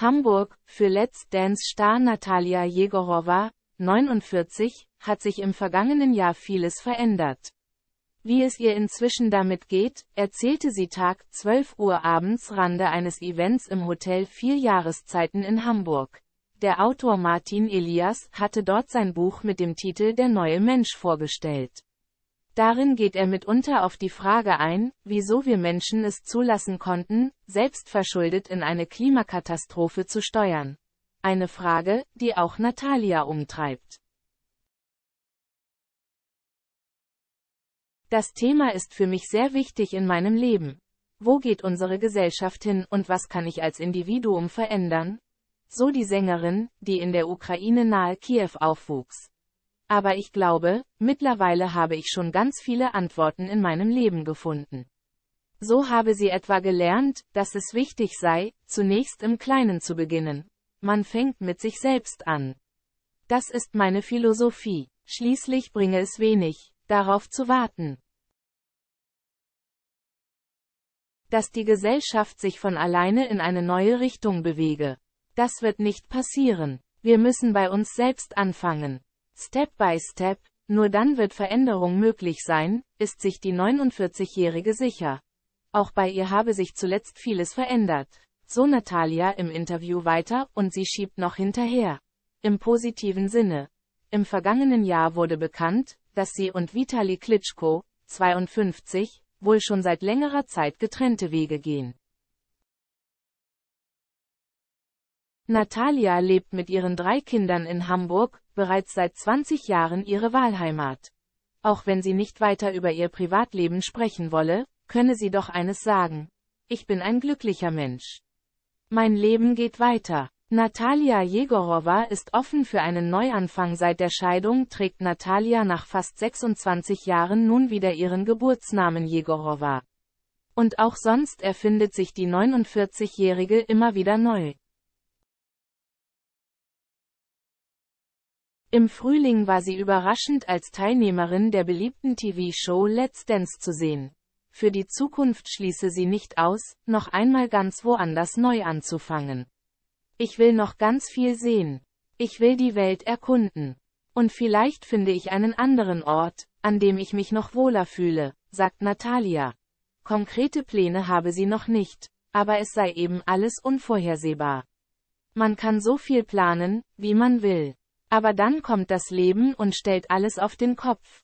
Hamburg, für Let's Dance Star Natalia Jegorova, 49, hat sich im vergangenen Jahr vieles verändert. Wie es ihr inzwischen damit geht, erzählte sie Tag 12 Uhr abends Rande eines Events im Hotel Vier Jahreszeiten in Hamburg. Der Autor Martin Elias hatte dort sein Buch mit dem Titel Der neue Mensch vorgestellt. Darin geht er mitunter auf die Frage ein, wieso wir Menschen es zulassen konnten, selbstverschuldet in eine Klimakatastrophe zu steuern. Eine Frage, die auch Natalia umtreibt. Das Thema ist für mich sehr wichtig in meinem Leben. Wo geht unsere Gesellschaft hin und was kann ich als Individuum verändern? So die Sängerin, die in der Ukraine nahe Kiew aufwuchs. Aber ich glaube, mittlerweile habe ich schon ganz viele Antworten in meinem Leben gefunden. So habe sie etwa gelernt, dass es wichtig sei, zunächst im Kleinen zu beginnen. Man fängt mit sich selbst an. Das ist meine Philosophie. Schließlich bringe es wenig, darauf zu warten. Dass die Gesellschaft sich von alleine in eine neue Richtung bewege. Das wird nicht passieren. Wir müssen bei uns selbst anfangen. Step by Step, nur dann wird Veränderung möglich sein, ist sich die 49-Jährige sicher. Auch bei ihr habe sich zuletzt vieles verändert. So Natalia im Interview weiter, und sie schiebt noch hinterher. Im positiven Sinne. Im vergangenen Jahr wurde bekannt, dass sie und Vitali Klitschko, 52, wohl schon seit längerer Zeit getrennte Wege gehen. Natalia lebt mit ihren drei Kindern in Hamburg, bereits seit 20 Jahren ihre Wahlheimat. Auch wenn sie nicht weiter über ihr Privatleben sprechen wolle, könne sie doch eines sagen. Ich bin ein glücklicher Mensch. Mein Leben geht weiter. Natalia Jegorova ist offen für einen Neuanfang. Seit der Scheidung trägt Natalia nach fast 26 Jahren nun wieder ihren Geburtsnamen Jegorova. Und auch sonst erfindet sich die 49-Jährige immer wieder neu. Im Frühling war sie überraschend als Teilnehmerin der beliebten TV-Show Let's Dance zu sehen. Für die Zukunft schließe sie nicht aus, noch einmal ganz woanders neu anzufangen. Ich will noch ganz viel sehen. Ich will die Welt erkunden. Und vielleicht finde ich einen anderen Ort, an dem ich mich noch wohler fühle, sagt Natalia. Konkrete Pläne habe sie noch nicht, aber es sei eben alles unvorhersehbar. Man kann so viel planen, wie man will. Aber dann kommt das Leben und stellt alles auf den Kopf.